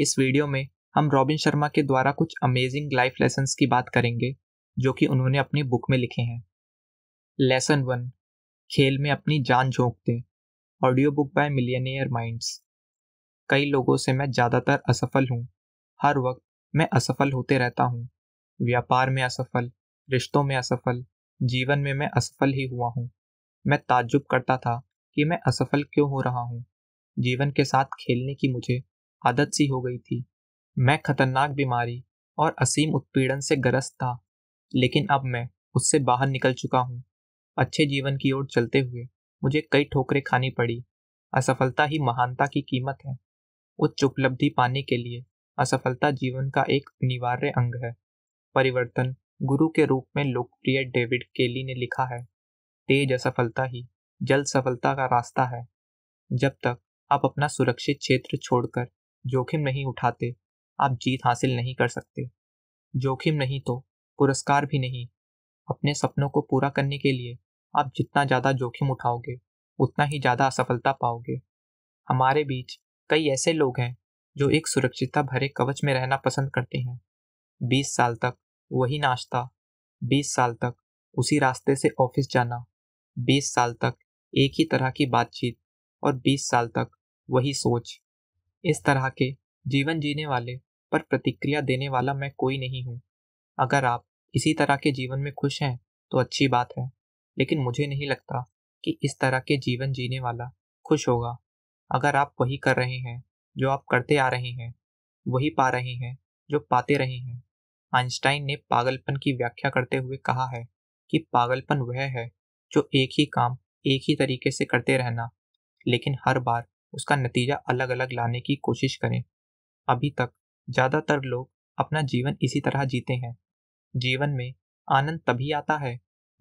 इस वीडियो में हम रॉबिन शर्मा के द्वारा कुछ अमेजिंग लाइफ लेसन की बात करेंगे जो कि उन्होंने अपनी बुक में लिखे हैं लेसन वन खेल में अपनी जान झोंक दें audio book by millionaire minds कई लोगों से मैं ज़्यादातर असफल हूँ हर वक्त मैं असफल होते रहता हूँ व्यापार में असफल रिश्तों में असफल जीवन में मैं असफल ही हुआ हूँ मैं ताज्जुब करता था कि मैं असफल क्यों हो रहा हूँ जीवन के साथ खेलने की मुझे आदत सी हो गई थी मैं खतरनाक बीमारी और असीम उत्पीड़न से ग्रस्त था लेकिन अब मैं उससे बाहर निकल चुका हूँ अच्छे जीवन की ओर चलते हुए मुझे कई ठोकरें खानी पड़ी असफलता ही महानता की कीमत है उच्च उपलब्धि पाने के लिए असफलता जीवन का एक अनिवार्य अंग है परिवर्तन गुरु के रूप में लोकप्रिय डेविड केली ने लिखा है तेज असफलता ही जल्द सफलता का रास्ता है जब तक आप अपना सुरक्षित क्षेत्र छोड़कर जोखिम नहीं उठाते आप जीत हासिल नहीं कर सकते जोखिम नहीं तो पुरस्कार भी नहीं अपने सपनों को पूरा करने के लिए आप जितना ज़्यादा जोखिम उठाओगे उतना ही ज़्यादा असफलता पाओगे हमारे बीच कई ऐसे लोग हैं जो एक सुरक्षितता भरे कवच में रहना पसंद करते हैं बीस साल तक वही नाश्ता बीस साल तक उसी रास्ते से ऑफिस जाना बीस साल तक एक ही तरह की बातचीत और बीस साल तक वही सोच इस तरह के जीवन जीने वाले पर प्रतिक्रिया देने वाला मैं कोई नहीं हूँ अगर आप इसी तरह के जीवन में खुश हैं तो अच्छी बात है लेकिन मुझे नहीं लगता कि इस तरह के जीवन जीने वाला खुश होगा अगर आप वही कर रहे हैं जो आप करते आ रहे हैं वही पा रहे हैं जो पाते रहे हैं आइंस्टाइन ने पागलपन की व्याख्या करते हुए कहा है कि पागलपन वह है जो एक ही काम एक ही तरीके से करते रहना लेकिन हर बार उसका नतीजा अलग अलग लाने की कोशिश करें अभी तक ज़्यादातर लोग अपना जीवन इसी तरह जीते हैं जीवन में आनंद तभी आता है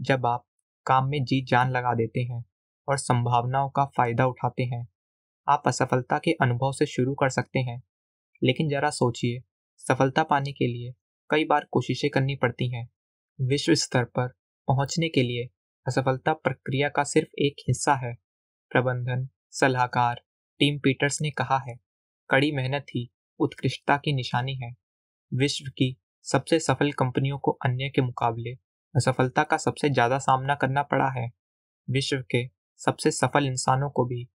जब आप काम में जी जान लगा देते हैं और संभावनाओं का फ़ायदा उठाते हैं आप असफलता के अनुभव से शुरू कर सकते हैं लेकिन ज़रा सोचिए सफलता पाने के लिए कई बार कोशिशें करनी पड़ती हैं विश्व स्तर पर पहुंचने के लिए असफलता प्रक्रिया का सिर्फ एक हिस्सा है प्रबंधन सलाहकार टीम पीटर्स ने कहा है कड़ी मेहनत ही उत्कृष्टता की निशानी है विश्व की सबसे सफल कंपनियों को अन्य के मुकाबले असफलता का सबसे ज़्यादा सामना करना पड़ा है विश्व के सबसे सफल इंसानों को भी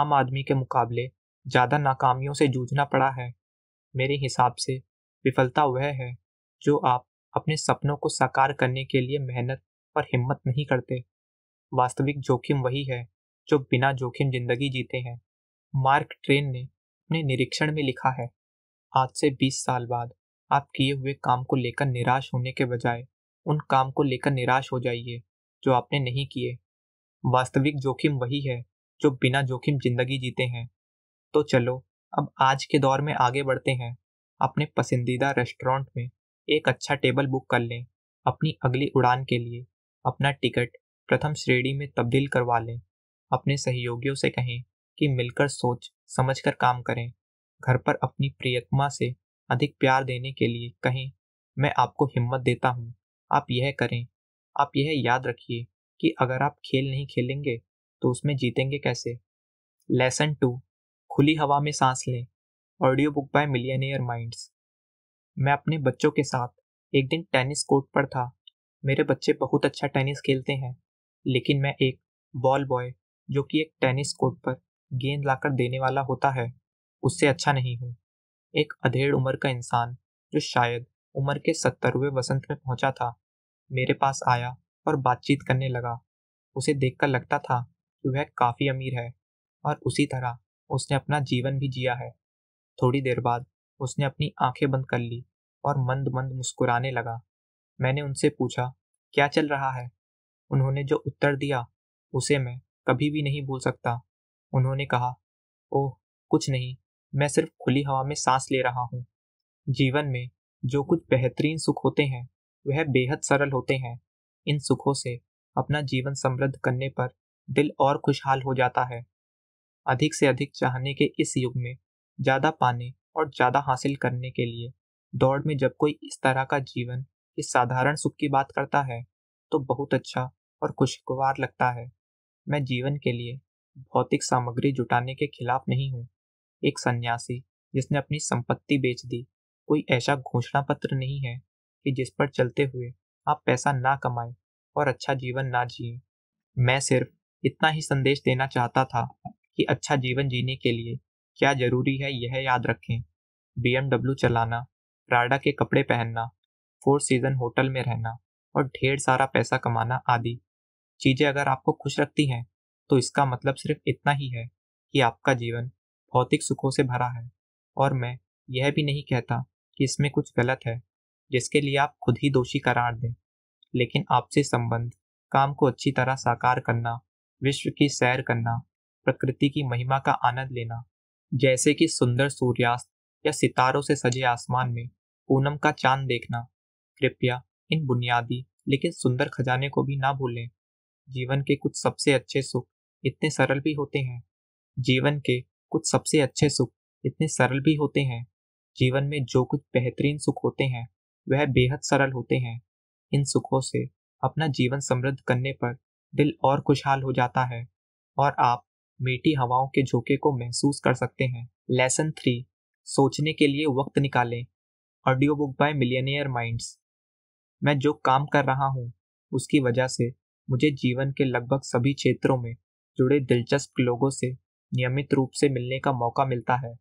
आम आदमी के मुकाबले ज़्यादा नाकामियों से जूझना पड़ा है मेरे हिसाब से विफलता वह है जो आप अपने सपनों को साकार करने के लिए मेहनत और हिम्मत नहीं करते वास्तविक जोखिम वही है जो बिना जोखिम जिंदगी जीते हैं मार्क ट्रेन ने अपने निरीक्षण में लिखा है आज से 20 साल बाद आप किए हुए काम को लेकर निराश होने के बजाय उन काम को लेकर निराश हो जाइए जो आपने नहीं किए वास्तविक जोखिम वही है जो बिना जोखिम जिंदगी जीते हैं तो चलो अब आज के दौर में आगे बढ़ते हैं अपने पसंदीदा रेस्टोरेंट में एक अच्छा टेबल बुक कर लें अपनी अगली उड़ान के लिए अपना टिकट प्रथम श्रेणी में तब्दील करवा लें अपने सहयोगियों से कहें कि मिलकर सोच समझकर काम करें घर पर अपनी प्रियतमा से अधिक प्यार देने के लिए कहें मैं आपको हिम्मत देता हूँ आप यह करें आप यह याद रखिए कि अगर आप खेल नहीं खेलेंगे तो उसमें जीतेंगे कैसे लेसन टू खुली हवा में सांस लें audio book by millionaire minds मैं अपने बच्चों के साथ एक दिन टेनिस कोर्ट पर था मेरे बच्चे बहुत अच्छा टेनिस खेलते हैं लेकिन मैं एक बॉल बॉय जो कि एक टेनिस कोर्ट पर गेंद लाकर देने वाला होता है उससे अच्छा नहीं हूँ एक अधेड़ उम्र का इंसान जो शायद उम्र के सत्तरवें वसंत में पहुंचा था मेरे पास आया और बातचीत करने लगा उसे देखकर लगता था कि वह काफ़ी अमीर है और उसी तरह उसने अपना जीवन भी जिया है थोड़ी देर बाद उसने अपनी आंखें बंद कर ली और मंद मंद मुस्कुराने लगा मैंने उनसे पूछा क्या चल रहा है उन्होंने जो उत्तर दिया उसे मैं कभी भी नहीं भूल सकता उन्होंने कहा ओह कुछ नहीं मैं सिर्फ खुली हवा में सांस ले रहा हूँ जीवन में जो कुछ बेहतरीन सुख होते हैं वह बेहद सरल होते हैं इन सुखों से अपना जीवन समृद्ध करने पर दिल और खुशहाल हो जाता है अधिक से अधिक चाहने के इस युग में ज़्यादा पाने और ज़्यादा हासिल करने के लिए दौड़ में जब कोई इस तरह का जीवन इस साधारण सुख की बात करता है तो बहुत अच्छा और खुशगवार लगता है मैं जीवन के लिए भौतिक सामग्री जुटाने के खिलाफ नहीं हूँ एक सन्यासी जिसने अपनी संपत्ति बेच दी कोई ऐसा घोषणा पत्र नहीं है कि जिस पर चलते हुए आप पैसा ना कमाएं और अच्छा जीवन ना जिए मैं सिर्फ इतना ही संदेश देना चाहता था कि अच्छा जीवन जीने के लिए क्या जरूरी है यह याद रखें बी चलाना राडा के कपड़े पहनना फोर सीजन होटल में रहना और ढेर सारा पैसा कमाना आदि चीज़ें अगर आपको खुश रखती हैं तो इसका मतलब सिर्फ इतना ही है कि आपका जीवन भौतिक सुखों से भरा है और मैं यह भी नहीं कहता कि इसमें कुछ गलत है जिसके लिए आप खुद ही दोषी करार दें लेकिन आपसे संबंध काम को अच्छी तरह साकार करना विश्व की सैर करना प्रकृति की महिमा का आनंद लेना जैसे कि सुंदर सूर्यास्त या सितारों से सजे आसमान में पूनम का चांद देखना कृपया इन बुनियादी लेकिन सुंदर खजाने को भी ना भूलें जीवन के कुछ सबसे अच्छे सुख इतने सरल भी होते हैं जीवन के कुछ सबसे अच्छे सुख इतने सरल भी होते हैं जीवन में जो कुछ बेहतरीन सुख होते हैं वह बेहद सरल होते हैं इन सुखों से अपना जीवन समृद्ध करने पर दिल और खुशहाल हो जाता है और आप मीठी हवाओं के झोंके को महसूस कर सकते हैं लेसन थ्री सोचने के लिए वक्त निकालें audio book by millionaire minds मैं जो काम कर रहा हूँ उसकी वजह से मुझे जीवन के लगभग सभी क्षेत्रों में जुड़े दिलचस्प लोगों से नियमित रूप से मिलने का मौका मिलता है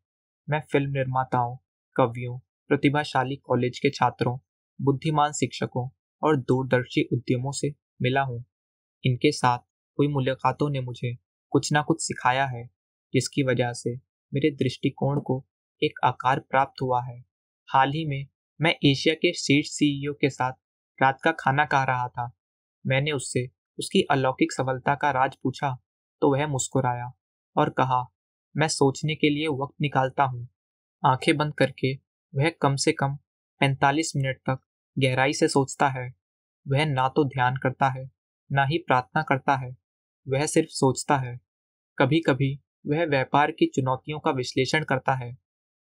मैं फिल्म निर्माताओं कवियों प्रतिभाशाली कॉलेज के छात्रों बुद्धिमान शिक्षकों और दूरदर्शी उद्यमों से मिला हूँ इनके साथ हुई मुलाकातों ने मुझे कुछ ना कुछ सिखाया है जिसकी वजह से मेरे दृष्टिकोण को एक आकार प्राप्त हुआ है हाल ही में मैं एशिया के शीर्ष सीईओ e के साथ रात का खाना खा रहा था मैंने उससे उसकी अलौकिक सफलता का राज पूछा तो वह मुस्कुराया और कहा मैं सोचने के लिए वक्त निकालता हूँ आंखें बंद करके वह कम से कम 45 मिनट तक गहराई से सोचता है वह ना तो ध्यान करता है ना ही प्रार्थना करता है वह सिर्फ सोचता है कभी कभी वह व्यापार की चुनौतियों का विश्लेषण करता है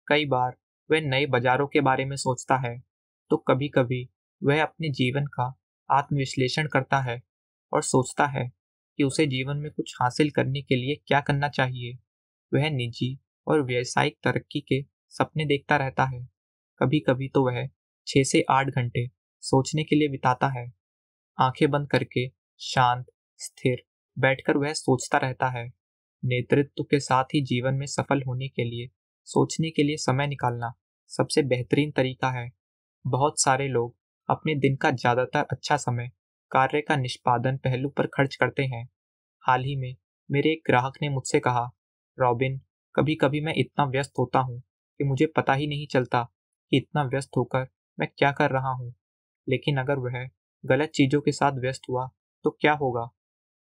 कई बार वह नए बाजारों के बारे में सोचता है तो कभी कभी वह अपने जीवन का आत्मविश्लेषण करता है और सोचता है कि उसे जीवन में कुछ हासिल करने के लिए क्या करना चाहिए वह निजी और व्यावसायिक तरक्की के सपने देखता रहता है कभी कभी तो वह छः से आठ घंटे सोचने के लिए बिताता है आंखें बंद करके शांत स्थिर बैठकर वह सोचता रहता है नेतृत्व के साथ ही जीवन में सफल होने के लिए सोचने के लिए समय निकालना सबसे बेहतरीन तरीका है बहुत सारे लोग अपने दिन का ज़्यादातर अच्छा समय कार्य का निष्पादन पहलू पर खर्च करते हैं हाल ही में मेरे एक ग्राहक ने मुझसे कहा रॉबिन कभी कभी मैं इतना व्यस्त होता हूँ कि मुझे पता ही नहीं चलता कि इतना व्यस्त होकर मैं क्या कर रहा हूँ लेकिन अगर वह गलत चीज़ों के साथ व्यस्त हुआ तो क्या होगा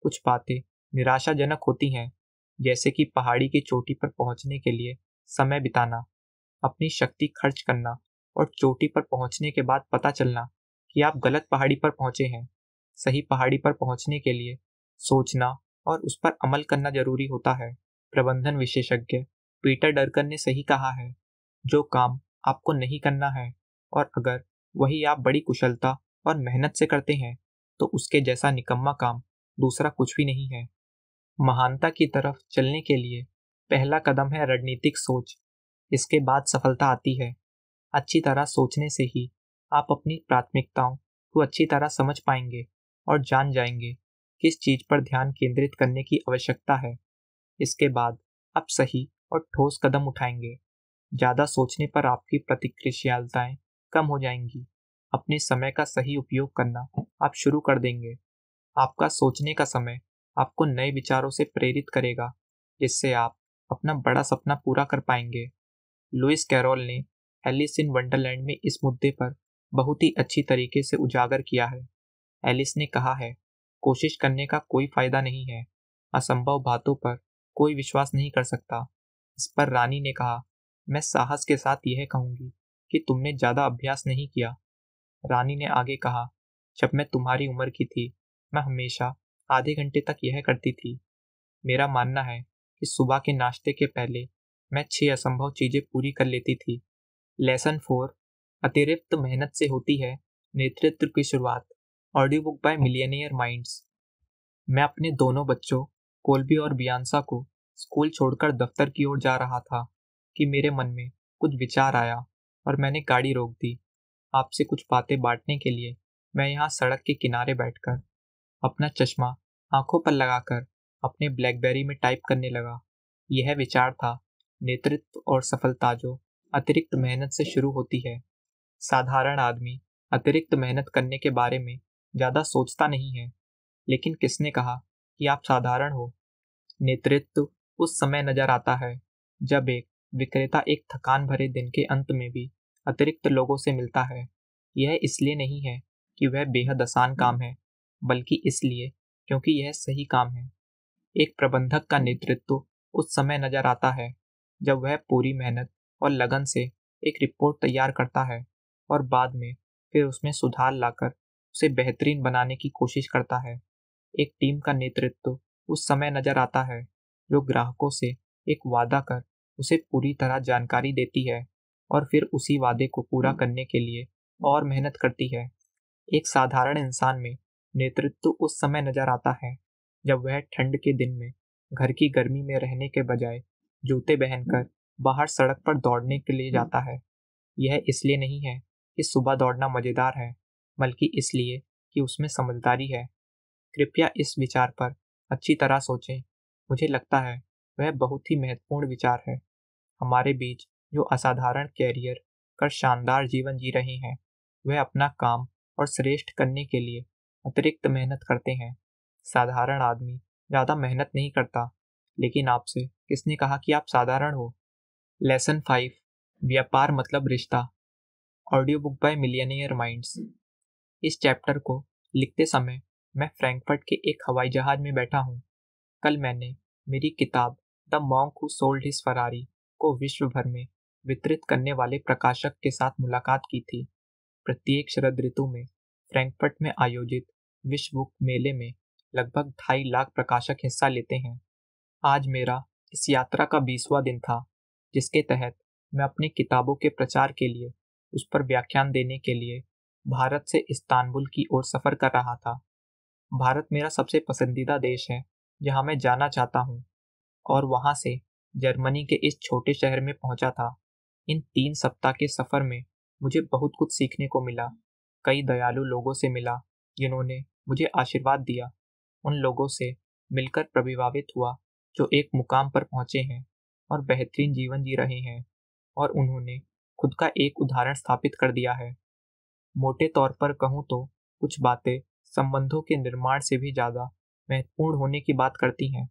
कुछ बातें निराशाजनक होती हैं जैसे कि पहाड़ी की चोटी पर पहुंचने के लिए समय बिताना अपनी शक्ति खर्च करना और चोटी पर पहुंचने के बाद पता चलना कि आप गलत पहाड़ी पर पहुंचे हैं सही पहाड़ी पर पहुंचने के लिए सोचना और उस पर अमल करना जरूरी होता है प्रबंधन विशेषज्ञ पीटर डरकन ने सही कहा है जो काम आपको नहीं करना है और अगर वही आप बड़ी कुशलता और मेहनत से करते हैं तो उसके जैसा निकम्मा काम दूसरा कुछ भी नहीं है महानता की तरफ चलने के लिए पहला कदम है रणनीतिक सोच इसके बाद सफलता आती है अच्छी तरह सोचने से ही आप अपनी प्राथमिकताओं को अच्छी तरह समझ पाएंगे और जान जाएंगे किस चीज पर ध्यान केंद्रित करने की आवश्यकता है इसके बाद आप सही और ठोस कदम उठाएंगे ज़्यादा सोचने पर आपकी प्रतिक्रियाशीलताएं कम हो जाएंगी अपने समय का सही उपयोग करना आप शुरू कर देंगे आपका सोचने का समय आपको नए विचारों से प्रेरित करेगा जिससे आप अपना बड़ा सपना पूरा कर पाएंगे लुइस कैरोल ने एलिस इन वंडरलैंड में इस मुद्दे पर बहुत ही अच्छी तरीके से उजागर किया है एलिस ने कहा है कोशिश करने का कोई फायदा नहीं है असंभव बातों पर कोई विश्वास नहीं कर सकता इस पर रानी ने कहा मैं साहस के साथ यह कहूंगी कि तुमने ज़्यादा अभ्यास नहीं किया रानी ने आगे कहा जब मैं तुम्हारी उम्र की थी मैं हमेशा आधे घंटे तक यह करती थी मेरा मानना है कि सुबह के नाश्ते के पहले मैं छह असंभव चीज़ें पूरी कर लेती थी लेसन फोर अतिरिक्त मेहनत से होती है नेतृत्व की शुरुआत audio book by millionaire minds मैं अपने दोनों बच्चों कोलबी और बियांसा को स्कूल छोड़कर दफ्तर की ओर जा रहा था कि मेरे मन में कुछ विचार आया और मैंने गाड़ी रोक दी आपसे कुछ बातें बांटने के लिए मैं यहाँ सड़क के किनारे बैठकर अपना चश्मा आंखों पर लगाकर अपने ब्लैकबेरी में टाइप करने लगा यह विचार था नेतृत्व और सफलता जो अतिरिक्त मेहनत से शुरू होती है साधारण आदमी अतिरिक्त मेहनत करने के बारे में ज़्यादा सोचता नहीं है लेकिन किसने कहा कि आप साधारण हो नेतृत्व उस समय नजर आता है जब एक विक्रेता एक थकान भरे दिन के अंत में भी अतिरिक्त लोगों से मिलता है यह इसलिए नहीं है कि वह बेहद आसान काम है बल्कि इसलिए क्योंकि यह सही काम है एक प्रबंधक का नेतृत्व उस समय नजर आता है जब वह पूरी मेहनत और लगन से एक रिपोर्ट तैयार करता है और बाद में फिर उसमें सुधार लाकर उसे बेहतरीन बनाने की कोशिश करता है एक टीम का नेतृत्व उस समय नजर आता है जो ग्राहकों से एक वादा कर उसे पूरी तरह जानकारी देती है और फिर उसी वादे को पूरा हम्म। करने के लिए और मेहनत करती है एक साधारण इंसान में नेतृत्व उस समय नजर आता है जब वह ठंड के दिन में घर की गर्मी में रहने के बजाय जूते पहनकर हम्म। बाहर सड़क पर दौड़ने के लिए हम्म। जाता है यह इसलिए नहीं है कि सुबह दौड़ना मज़ेदार है बल्कि इसलिए कि उसमें समझदारी है कृपया इस विचार पर अच्छी तरह सोचें मुझे लगता है वह बहुत ही महत्वपूर्ण विचार है हमारे बीच जो असाधारण कैरियर कर शानदार जीवन जी रहे हैं वह अपना काम और श्रेष्ठ करने के लिए अतिरिक्त मेहनत करते हैं साधारण आदमी ज़्यादा मेहनत नहीं करता लेकिन आपसे किसने कहा कि आप साधारण हो लेसन फाइव व्यापार मतलब रिश्ता audio book by millionaire minds इस चैप्टर को लिखते समय मैं फ्रैंकफर्ट के एक हवाई जहाज में बैठा हूँ कल मैंने मेरी किताब the monk who sold his Ferrari को विश्व भर में वितरित करने वाले प्रकाशक के साथ मुलाकात की थी प्रत्येक शरद ऋतु में फ्रैंकफर्ट में आयोजित विश्व बुक मेले में लगभग ढाई लाख प्रकाशक हिस्सा लेते हैं आज मेरा इस यात्रा का बीसवा दिन था जिसके तहत मैं अपनी किताबों के प्रचार के लिए उस पर व्याख्यान देने के लिए भारत से इस्तानबुल की ओर सफ़र कर रहा था भारत मेरा सबसे पसंदीदा देश है जहाँ मैं जाना चाहता हूँ और वहाँ से जर्मनी के इस छोटे शहर में पहुँचा था इन तीन सप्ताह के सफ़र में मुझे बहुत कुछ सीखने को मिला कई दयालु लोगों से मिला जिन्होंने मुझे आशीर्वाद दिया उन लोगों से मिलकर प्रभिभावित हुआ जो एक मुकाम पर पहुँचे हैं और बेहतरीन जीवन जी रहे हैं और उन्होंने खुद का एक उदाहरण स्थापित कर दिया है मोटे तौर पर कहूँ तो कुछ बातें संबंधों के निर्माण से भी ज़्यादा महत्वपूर्ण होने की बात करती हैं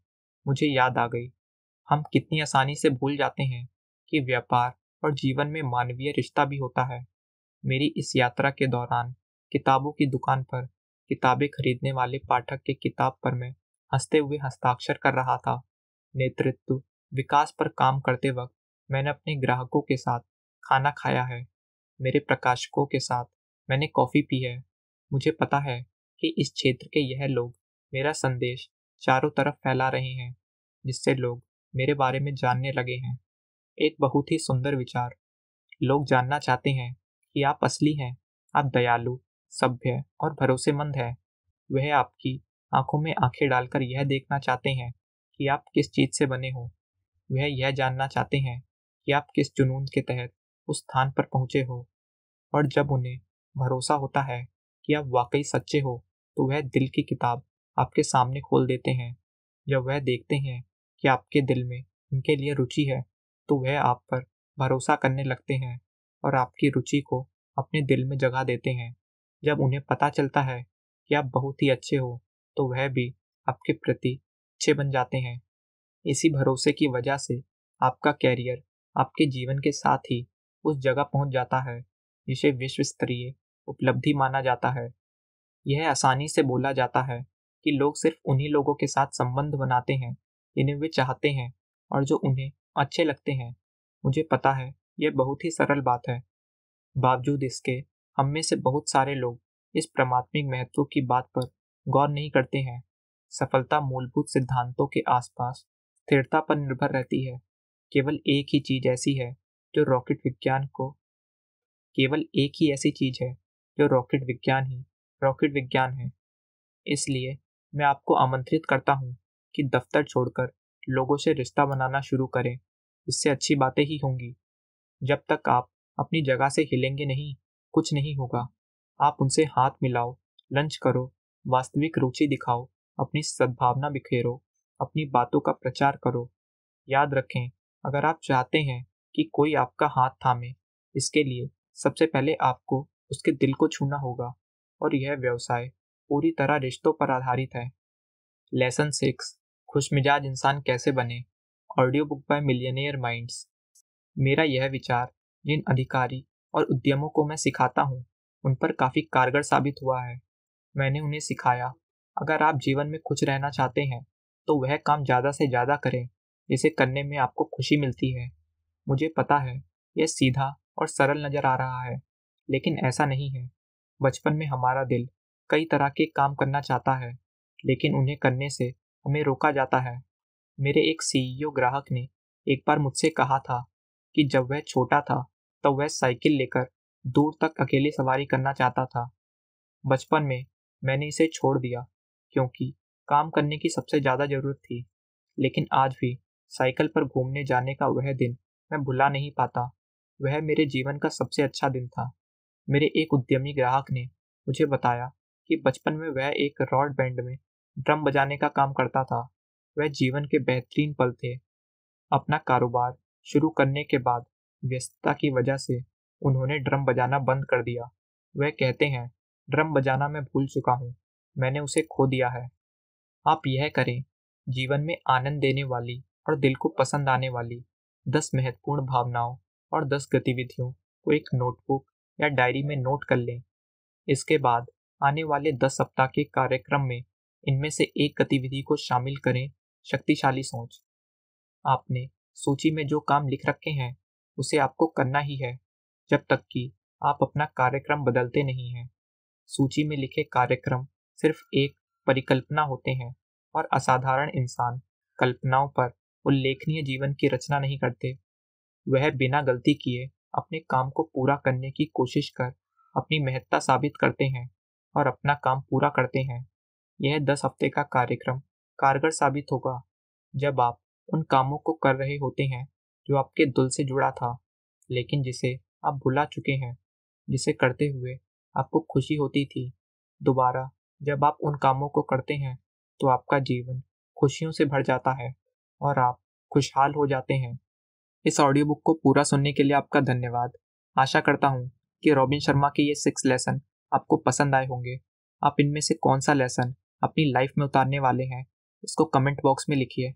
मुझे याद आ गई हम कितनी आसानी से भूल जाते हैं कि व्यापार और जीवन में मानवीय रिश्ता भी होता है मेरी इस यात्रा के दौरान किताबों की दुकान पर किताबें खरीदने वाले पाठक के किताब पर मैं हंसते हुए हस्ताक्षर कर रहा था नेतृत्व विकास पर काम करते वक्त मैंने अपने ग्राहकों के साथ खाना खाया है मेरे प्रकाशकों के साथ मैंने कॉफ़ी पी है मुझे पता है कि इस क्षेत्र के यह लोग मेरा संदेश चारों तरफ फैला रहे हैं जिससे लोग मेरे बारे में जानने लगे हैं एक बहुत ही सुंदर विचार लोग जानना चाहते हैं कि आप असली हैं आप दयालु सभ्य और भरोसेमंद हैं वह आपकी आंखों में आंखें डालकर यह देखना चाहते हैं कि आप किस चीज़ से बने हो वह यह जानना चाहते हैं कि आप किस जुनून के तहत उस स्थान पर पहुँचे हो और जब उन्हें भरोसा होता है कि आप वाकई सच्चे हो तो वह दिल की किताब आपके सामने खोल देते हैं जब वह देखते हैं कि आपके दिल में उनके लिए रुचि है तो वह आप पर भरोसा करने लगते हैं और आपकी रुचि को अपने दिल में जगा देते हैं जब उन्हें पता चलता है कि आप बहुत ही अच्छे हो तो वह भी आपके प्रति अच्छे बन जाते हैं इसी भरोसे की वजह से आपका कैरियर आपके जीवन के साथ ही उस जगह पहुंच जाता है जिसे विश्व स्तरीय उपलब्धि माना जाता है यह आसानी से बोला जाता है कि लोग सिर्फ उन्हीं लोगों के साथ संबंध बनाते हैं जिन्हें वे चाहते हैं और जो उन्हें अच्छे लगते हैं मुझे पता है यह बहुत ही सरल बात है बावजूद इसके हम में से बहुत सारे लोग इस परमात्मिक महत्व की बात पर गौर नहीं करते हैं सफलता मूलभूत सिद्धांतों के आसपास स्थिरता पर निर्भर रहती है केवल एक ही चीज ऐसी है जो रॉकेट विज्ञान को केवल एक ही ऐसी चीज है जो रॉकेट विज्ञान ही रॉकेट विज्ञान है इसलिए मैं आपको आमंत्रित करता हूँ कि दफ्तर छोड़कर लोगों से रिश्ता बनाना शुरू करें इससे अच्छी बातें ही होंगी जब तक आप अपनी जगह से हिलेंगे नहीं कुछ नहीं होगा आप उनसे हाथ मिलाओ लंच करो वास्तविक रुचि दिखाओ अपनी सद्भावना बिखेरो अपनी बातों का प्रचार करो याद रखें अगर आप चाहते हैं कि कोई आपका हाथ थामे इसके लिए सबसे पहले आपको उसके दिल को छूना होगा और यह व्यवसाय पूरी तरह रिश्तों पर आधारित है लेसन सिक्स खुश मिजाज इंसान कैसे बने audio book by millionaire minds मेरा यह विचार जिन अधिकारी और उद्यमों को मैं सिखाता हूँ उन पर काफ़ी कारगर साबित हुआ है मैंने उन्हें सिखाया अगर आप जीवन में खुश रहना चाहते हैं तो वह काम ज़्यादा से ज़्यादा करें जिसे करने में आपको खुशी मिलती है मुझे पता है यह सीधा और सरल नज़र आ रहा है लेकिन ऐसा नहीं है बचपन में हमारा दिल कई तरह के काम करना चाहता है लेकिन उन्हें करने से हमें रोका जाता है मेरे एक सीईओ e ग्राहक ने एक बार मुझसे कहा था कि जब वह छोटा था तब तो वह साइकिल लेकर दूर तक अकेले सवारी करना चाहता था बचपन में मैंने इसे छोड़ दिया क्योंकि काम करने की सबसे ज़्यादा ज़रूरत थी लेकिन आज भी साइकिल पर घूमने जाने का वह दिन मैं भुला नहीं पाता वह मेरे जीवन का सबसे अच्छा दिन था मेरे एक उद्यमी ग्राहक ने मुझे बताया कि बचपन में वह एक रॉड बैंड में ड्रम बजाने का काम करता था वह जीवन के बेहतरीन पल थे अपना कारोबार शुरू करने के बाद व्यस्तता की वजह से उन्होंने ड्रम बजाना बंद कर दिया वह कहते हैं ड्रम बजाना मैं भूल चुका हूँ मैंने उसे खो दिया है आप यह करें जीवन में आनंद देने वाली और दिल को पसंद आने वाली दस महत्वपूर्ण भावनाओं और दस गतिविधियों को एक नोटबुक या डायरी में नोट कर लें इसके बाद आने वाले दस सप्ताह के कार्यक्रम में इनमें से एक गतिविधि को शामिल करें शक्तिशाली सोच आपने सूची में जो काम लिख रखे हैं उसे आपको करना ही है जब तक कि आप अपना कार्यक्रम बदलते नहीं हैं सूची में लिखे कार्यक्रम सिर्फ एक परिकल्पना होते हैं और असाधारण इंसान कल्पनाओं पर उल्लेखनीय जीवन की रचना नहीं करते वह बिना गलती किए अपने काम को पूरा करने की कोशिश कर अपनी महत्ता साबित करते हैं और अपना काम पूरा करते हैं यह दस हफ्ते का कार्यक्रम कारगर साबित होगा जब आप उन कामों को कर रहे होते हैं जो आपके दिल से जुड़ा था लेकिन जिसे आप भुला चुके हैं जिसे करते हुए आपको खुशी होती थी दोबारा जब आप उन कामों को करते हैं तो आपका जीवन खुशियों से भर जाता है और आप खुशहाल हो जाते हैं इस ऑडियो बुक को पूरा सुनने के लिए आपका धन्यवाद आशा करता हूँ कि रॉबिन शर्मा के ये सिक्स लेसन आपको पसंद आए होंगे आप इनमें से कौन सा लेसन अपनी लाइफ में उतारने वाले हैं इसको कमेंट बॉक्स में लिखिए